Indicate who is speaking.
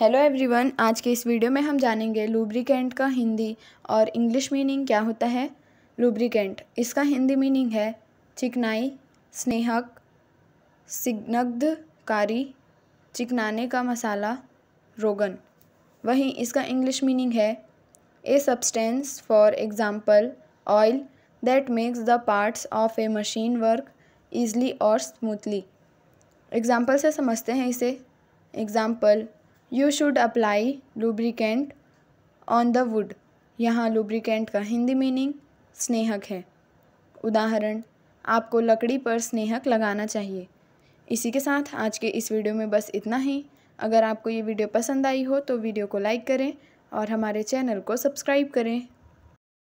Speaker 1: hello everyone आज के इस वीडियो में हम जानेंगे लुब्रिकेंट का हिंदी और इंग्लिश मीनिंग क्या होता है लुब्रिकेंट इसका हिंदी मीनिंग है चिकनाई स्नेहक सिग्नग्धकारी चिकनाने का मसाला रोगन वहीं इसका इंग्लिश मीनिंग है a substance for example oil that makes the parts of a machine work easily और स्मूथली एग्ज़ाम्पल से समझते हैं इसे example you should apply lubricant on the wood यहाँ लुब्रिकेंट का हिंदी मीनिंग स्नेहक है उदाहरण आपको लकड़ी पर स्नेहक लगाना चाहिए इसी के साथ आज के इस वीडियो में बस इतना ही अगर आपको ये वीडियो पसंद आई हो तो वीडियो को लाइक करें और हमारे चैनल को सब्सक्राइब करें